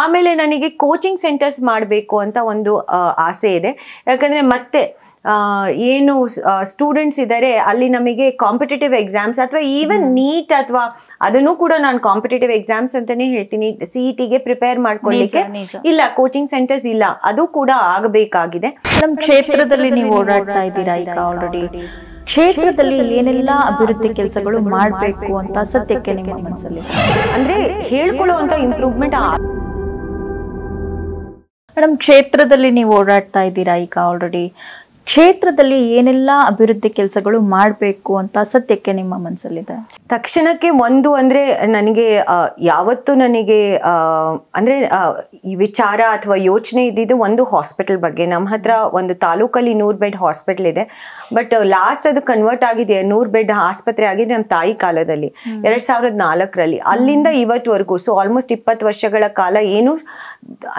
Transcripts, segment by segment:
ಆಮೇಲೆ ನನಗೆ coaching centres ಮಾಡಬೇಕು ಅಂತ ಒಂದು ಆಸೆ ಇದೆ ಯಾಕಂದರೆ ಮತ್ತೆ ಏನು ಸ್ಟೂಡೆಂಟ್ಸ್ ಇದ್ದಾರೆ ಅಲ್ಲಿ ನಮಗೆ ಕಾಂಪಿಟೇಟಿವ್ ಎಕ್ಸಾಮ್ಸ್ ಅಥವಾ ಈವನ್ ನೀಟ್ ಅಥವಾ ಅದನ್ನು ಕೂಡ ನಾನು ಕಾಂಪಿಟೇಟಿವ್ ಎಕ್ಸಾಮ್ಸ್ ಅಂತಾನೆ ಹೇಳ್ತೀನಿ ಸಿ ಇ ಟಿಗೆ ಪ್ರಿಪೇರ್ ಮಾಡ್ಕೊಳ್ಳಿಕ್ಕೆ ಇಲ್ಲ ಕೋಚಿಂಗ್ ಸೆಂಟರ್ಸ್ ಇಲ್ಲ ಅದು ಕೂಡ ಆಗಬೇಕಾಗಿದೆ ನಮ್ಮ ಕ್ಷೇತ್ರದಲ್ಲಿ ನೀವು ಓಡಾಡ್ತಾ ಇದ್ದೀರಾ ಈಗ ಆಲ್ರೆಡಿ ಕ್ಷೇತ್ರದಲ್ಲಿ ಏನೆಲ್ಲ ಅಭಿವೃದ್ಧಿ ಕೆಲಸಗಳು ಮಾಡಬೇಕು ಅಂತ ಸದ್ಯಕ್ಕೆ ನಿಮ್ಮ ಮನಸ್ಸಲ್ಲಿ ಅಂದ್ರೆ ಹೇಳ್ಕೊಳ್ಳುವಂತ ಇಂಪ್ರೂವ್ಮೆಂಟ್ ಮೇಡಮ್ ಕ್ಷೇತ್ರದಲ್ಲಿ ನೀವು ಓಡಾಡ್ತಾ ಇದ್ದೀರಾ ಈಗ ಆಲ್ರೆಡಿ ಕ್ಷೇತ್ರದಲ್ಲಿ ಏನೆಲ್ಲ ಅಭಿವೃದ್ಧಿ ಕೆಲಸಗಳು ಮಾಡಬೇಕು ಅಂತ ಸತ್ಯಕ್ಕೆ ನಿಮ್ಮ ಮನಸ್ಸಲ್ಲಿದೆ ತಕ್ಷಣಕ್ಕೆ ಒಂದು ಅಂದರೆ ನನಗೆ ಯಾವತ್ತು ನನಗೆ ಅಂದರೆ ಈ ವಿಚಾರ ಅಥವಾ ಯೋಚನೆ ಇದ್ದಿದ್ದು ಒಂದು ಹಾಸ್ಪಿಟಲ್ ಬಗ್ಗೆ ನಮ್ಮ ಹತ್ರ ಒಂದು ತಾಲೂಕಲ್ಲಿ ನೂರು ಬೆಡ್ ಹಾಸ್ಪಿಟಲ್ ಇದೆ ಬಟ್ ಲಾಸ್ಟ್ ಅದು ಕನ್ವರ್ಟ್ ಆಗಿದೆ ನೂರು ಬೆಡ್ ಆಸ್ಪತ್ರೆ ಆಗಿದೆ ನಮ್ಮ ತಾಯಿ ಕಾಲದಲ್ಲಿ ಎರಡು ಸಾವಿರದ ನಾಲ್ಕರಲ್ಲಿ ಅಲ್ಲಿಂದ ಇವತ್ತುವರೆಗೂ ಸೊ ಆಲ್ಮೋಸ್ಟ್ ಇಪ್ಪತ್ತು ವರ್ಷಗಳ ಕಾಲ ಏನು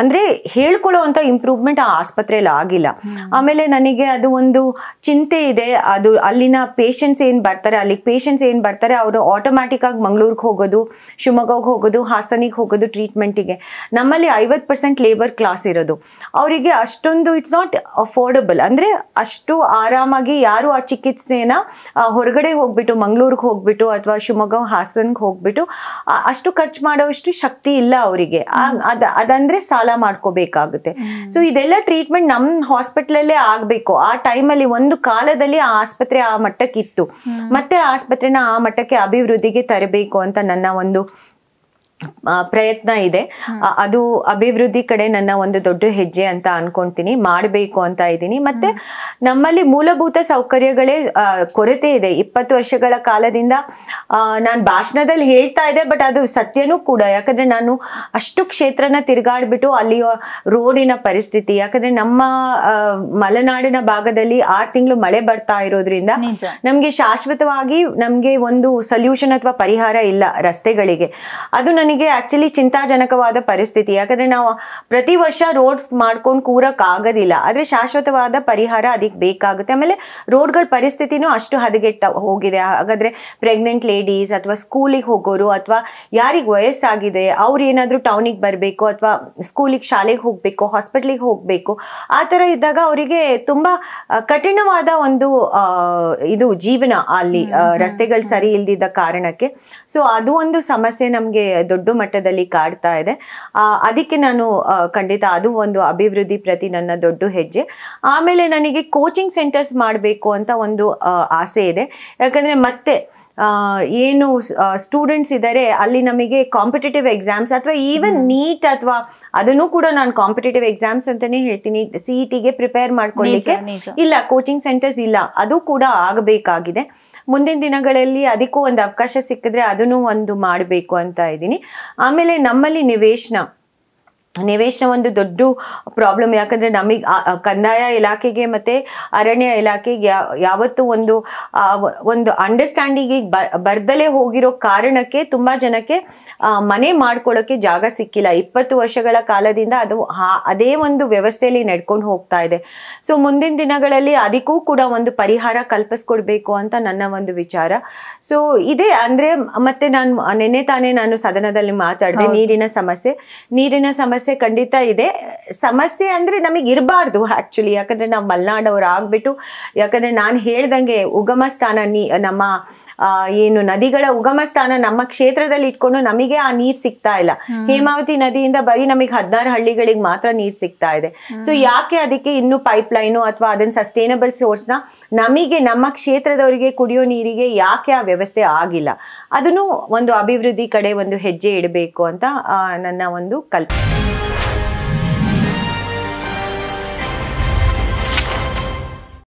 ಅಂದರೆ ಹೇಳ್ಕೊಳ್ಳೋ ಅಂಥ ಇಂಪ್ರೂವ್ಮೆಂಟ್ ಆ ಆಸ್ಪತ್ರೆಯಲ್ಲಿ ಆಗಿಲ್ಲ ಆಮೇಲೆ ನನಗೆ ಅದು ಒಂದು ಚಿಂತೆ ಇದೆ ಅದು ಅಲ್ಲಿನ ಪೇಷಂಟ್ಸ್ ಏನು ಬರ್ತಾರೆ ಅಲ್ಲಿಗೆ ಪೇಷಂಟ್ಸ್ ಏನು ಬರ್ತಾರೆ ಅವರು ಆಟೋಮ್ಯಾಟಿಕ್ ಆಗಿ ಮಂಗಳೂರಿಗೆ ಹೋಗೋದು ಶಿವಮೊಗ್ಗಕ್ಕೆ ಹೋಗೋದು ಹಾಸನಿಗೆ ಹೋಗೋದು ಟ್ರೀಟ್ಮೆಂಟಿಗೆ ನಮ್ಮಲ್ಲಿ ಐವತ್ತು ಪರ್ಸೆಂಟ್ ಲೇಬರ್ ಕ್ಲಾಸ್ ಇರೋದು ಅವರಿಗೆ ಅಷ್ಟೊಂದು ಇಟ್ಸ್ ನಾಟ್ ಅಫೋರ್ಡಬಲ್ ಅಂದರೆ ಅಷ್ಟು ಆರಾಮಾಗಿ ಯಾರು ಆ ಚಿಕಿತ್ಸೆನ ಹೊರಗಡೆ ಹೋಗ್ಬಿಟ್ಟು ಮಂಗಳೂರಿಗೆ ಹೋಗ್ಬಿಟ್ಟು ಅಥವಾ ಶಿವಮೊಗ್ಗ ಹಾಸನಿಗೆ ಹೋಗ್ಬಿಟ್ಟು ಅಷ್ಟು ಖರ್ಚು ಮಾಡೋಷ್ಟು ಶಕ್ತಿ ಇಲ್ಲ ಅವರಿಗೆ ಅದಂದರೆ ಸಾಲ ಮಾಡ್ಕೋಬೇಕಾಗುತ್ತೆ ಸೊ ಇದೆಲ್ಲ ಟ್ರೀಟ್ಮೆಂಟ್ ನಮ್ಮ ಹಾಸ್ಪಿಟ್ಲಲ್ಲೇ ಆಗಬೇಕು ಆ ಟೈಮಲ್ಲಿ ಒಂದು ಕಾಲದಲ್ಲಿ ಆ ಆಸ್ಪತ್ರೆ ಆ ಮಟ್ಟಕ್ಕಿತ್ತು ಮತ್ತೆ ಆಸ್ಪತ್ರೆನ ಆ ಮಟ್ಟಕ್ಕೆ ಅಭಿವೃದ್ಧಿಗೆ ತರಬೇಕು ಅಂತ ನನ್ನ ಒಂದು ಪ್ರಯತ್ನ ಇದೆ ಅದು ಅಭಿವೃದ್ಧಿ ಕಡೆ ನನ್ನ ಒಂದು ದೊಡ್ಡ ಹೆಜ್ಜೆ ಅಂತ ಅನ್ಕೊಂತೀನಿ ಮಾಡಬೇಕು ಅಂತ ಇದ್ದೀನಿ ಮತ್ತೆ ನಮ್ಮಲ್ಲಿ ಮೂಲಭೂತ ಸೌಕರ್ಯಗಳೇ ಕೊರತೆ ಇದೆ ಇಪ್ಪತ್ತು ವರ್ಷಗಳ ಕಾಲದಿಂದ ನಾನು ಭಾಷಣದಲ್ಲಿ ಹೇಳ್ತಾ ಇದೆ ಬಟ್ ಅದು ಸತ್ಯನೂ ಕೂಡ ಯಾಕಂದ್ರೆ ನಾನು ಅಷ್ಟು ಕ್ಷೇತ್ರನ ತಿರುಗಾಡ್ಬಿಟ್ಟು ಅಲ್ಲಿಯ ರೋಡಿನ ಪರಿಸ್ಥಿತಿ ಯಾಕಂದ್ರೆ ನಮ್ಮ ಮಲೆನಾಡಿನ ಭಾಗದಲ್ಲಿ ಆರು ತಿಂಗಳು ಮಳೆ ಬರ್ತಾ ಇರೋದ್ರಿಂದ ನಮ್ಗೆ ಶಾಶ್ವತವಾಗಿ ನಮ್ಗೆ ಒಂದು ಸೊಲ್ಯೂಷನ್ ಅಥವಾ ಪರಿಹಾರ ಇಲ್ಲ ರಸ್ತೆಗಳಿಗೆ ಅದು ನನಗೆ ಆಕ್ಚುಲಿ ಚಿಂತಾಜನಕವಾದ ಪರಿಸ್ಥಿತಿ ಯಾಕಂದ್ರೆ ನಾವು ಪ್ರತಿ ವರ್ಷ ರೋಡ್ಸ್ ಮಾಡ್ಕೊಂಡು ಆಗೋದಿಲ್ಲ ಆದ್ರೆ ಶಾಶ್ವತವಾದ ಪರಿಹಾರ ಅದಕ್ಕೆ ಬೇಕಾಗುತ್ತೆ ಆಮೇಲೆ ರೋಡ್ಗಳ ಪರಿಸ್ಥಿತಿನೂ ಅಷ್ಟು ಹದಗೆಟ್ಟ ಹೋಗಿದೆ ಹಾಗಾದ್ರೆ ಪ್ರೆಗ್ನೆಂಟ್ ಲೇಡೀಸ್ ಅಥವಾ ಸ್ಕೂಲಿಗೆ ಹೋಗೋರು ಅಥವಾ ಯಾರಿಗೆ ವಯಸ್ಸಾಗಿದೆ ಅವ್ರು ಏನಾದ್ರೂ ಟೌನಿಗೆ ಬರಬೇಕು ಅಥವಾ ಸ್ಕೂಲಿಗೆ ಶಾಲೆಗೆ ಹೋಗಬೇಕು ಹಾಸ್ಪಿಟ್ಲಿಗೆ ಹೋಗಬೇಕು ಆ ತರ ಇದ್ದಾಗ ಅವರಿಗೆ ತುಂಬಾ ಕಠಿಣವಾದ ಒಂದು ಇದು ಜೀವನ ಅಲ್ಲಿ ರಸ್ತೆಗಳು ಸರಿ ಇಲ್ದಿದ್ದ ಕಾರಣಕ್ಕೆ ಸೊ ಅದು ಒಂದು ಸಮಸ್ಯೆ ನಮಗೆ ದೊಡ್ಡ ಮಟ್ಟದಲ್ಲಿ ಕಾಡ್ತಾ ಇದೆ ಅದಕ್ಕೆ ನಾನು ಖಂಡಿತ ಅದು ಒಂದು ಅಭಿವೃದ್ಧಿ ಪ್ರತಿ ನನ್ನ ದೊಡ್ಡ ಹೆಜ್ಜೆ ಆಮೇಲೆ ನನಗೆ ಕೋಚಿಂಗ್ ಸೆಂಟರ್ಸ್ ಮಾಡಬೇಕು ಅಂತ ಒಂದು ಆಸೆ ಇದೆ ಯಾಕಂದರೆ ಮತ್ತೆ ಏನು ಸ್ಟೂಡೆಂಟ್ಸ್ ಇದ್ದಾರೆ ಅಲ್ಲಿ ನಮಗೆ ಕಾಂಪಿಟೇಟಿವ್ ಎಕ್ಸಾಮ್ಸ್ ಅಥವಾ ಈವನ್ ನೀಟ್ ಅಥವಾ ಅದನ್ನು ಕೂಡ ನಾನು ಕಾಂಪಿಟೇಟಿವ್ ಎಕ್ಸಾಮ್ಸ್ ಅಂತಾನೆ ಹೇಳ್ತೀನಿ ಸಿ ಇ ಟಿಗೆ ಪ್ರಿಪೇರ್ ಮಾಡ್ಕೊಳ್ಳಿಕ್ಕೆ ಇಲ್ಲ ಕೋಚಿಂಗ್ ಸೆಂಟರ್ಸ್ ಇಲ್ಲ ಅದು ಕೂಡ ಆಗಬೇಕಾಗಿದೆ ಮುಂದಿನ ದಿನಗಳಲ್ಲಿ ಅದಕ್ಕೂ ಒಂದು ಅವಕಾಶ ಸಿಕ್ಕಿದ್ರೆ ಅದನ್ನು ಒಂದು ಮಾಡಬೇಕು ಅಂತ ಇದ್ದೀನಿ ಆಮೇಲೆ ನಮ್ಮಲ್ಲಿ ನಿವೇಶನ ನಿವೇಶನ ಒಂದು ದೊಡ್ಡ ಪ್ರಾಬ್ಲಮ್ ಯಾಕಂದರೆ ನಮಗೆ ಕಂದಾಯ ಇಲಾಖೆಗೆ ಮತ್ತು ಅರಣ್ಯ ಇಲಾಖೆಗೆ ಯಾವತ್ತೂ ಒಂದು ಒಂದು ಅಂಡರ್ಸ್ಟ್ಯಾಂಡಿಂಗಿಗೆ ಬರ್ದಲೇ ಹೋಗಿರೋ ಕಾರಣಕ್ಕೆ ತುಂಬ ಜನಕ್ಕೆ ಮನೆ ಮಾಡ್ಕೊಳ್ಳೋಕ್ಕೆ ಜಾಗ ಸಿಕ್ಕಿಲ್ಲ ಇಪ್ಪತ್ತು ವರ್ಷಗಳ ಕಾಲದಿಂದ ಅದು ಅದೇ ಒಂದು ವ್ಯವಸ್ಥೆಯಲ್ಲಿ ನಡ್ಕೊಂಡು ಹೋಗ್ತಾ ಇದೆ ಸೊ ಮುಂದಿನ ದಿನಗಳಲ್ಲಿ ಅದಕ್ಕೂ ಕೂಡ ಒಂದು ಪರಿಹಾರ ಕಲ್ಪಿಸ್ಕೊಡ್ಬೇಕು ಅಂತ ನನ್ನ ಒಂದು ವಿಚಾರ ಸೊ ಇದೇ ಅಂದರೆ ಮತ್ತೆ ನಾನು ನಿನ್ನೆ ತಾನೇ ನಾನು ಸದನದಲ್ಲಿ ಮಾತಾಡಿದೆ ನೀರಿನ ಸಮಸ್ಯೆ ನೀರಿನ ಸಮಸ್ಯೆ ಸಮಸ್ಯೆ ಖಂಡಿತ ಇದೆ ಸಮಸ್ಯೆ ಅಂದರೆ ನಮಗೆ ಇರಬಾರ್ದು ಆ್ಯಕ್ಚುಲಿ ಯಾಕಂದರೆ ನಾವು ಮಲೆನಾಡವ್ರು ಆಗಿಬಿಟ್ಟು ಯಾಕಂದರೆ ನಾನು ಹೇಳ್ದಂಗೆ ಉಗಮ ಸ್ಥಾನ ನೀ ನಮ್ಮ ಏನು ನದಿಗಳ ಉಗಮ ಸ್ಥಾನ ನಮ್ಮ ಕ್ಷೇತ್ರದಲ್ಲಿ ಇಟ್ಕೊಂಡು ನಮಗೆ ಆ ನೀರು ಸಿಗ್ತಾ ಇಲ್ಲ ಹೇಮಾವತಿ ನದಿಯಿಂದ ಬರೀ ನಮಗೆ ಹದಿನಾರು ಹಳ್ಳಿಗಳಿಗೆ ಮಾತ್ರ ನೀರು ಸಿಗ್ತಾ ಇದೆ ಸೊ ಯಾಕೆ ಅದಕ್ಕೆ ಇನ್ನು ಪೈಪ್ ಲೈನು ಅಥವಾ ಅದನ್ನ ಸಸ್ಟೈನಬಲ್ ಸೋರ್ಸ್ನ ನಮಗೆ ನಮ್ಮ ಕ್ಷೇತ್ರದವರಿಗೆ ಕುಡಿಯೋ ನೀರಿಗೆ ಯಾಕೆ ಆ ವ್ಯವಸ್ಥೆ ಆಗಿಲ್ಲ ಅದನ್ನು ಒಂದು ಅಭಿವೃದ್ಧಿ ಕಡೆ ಒಂದು ಹೆಜ್ಜೆ ಇಡಬೇಕು ಅಂತ ನನ್ನ ಒಂದು ಕಲ್ಪನೆ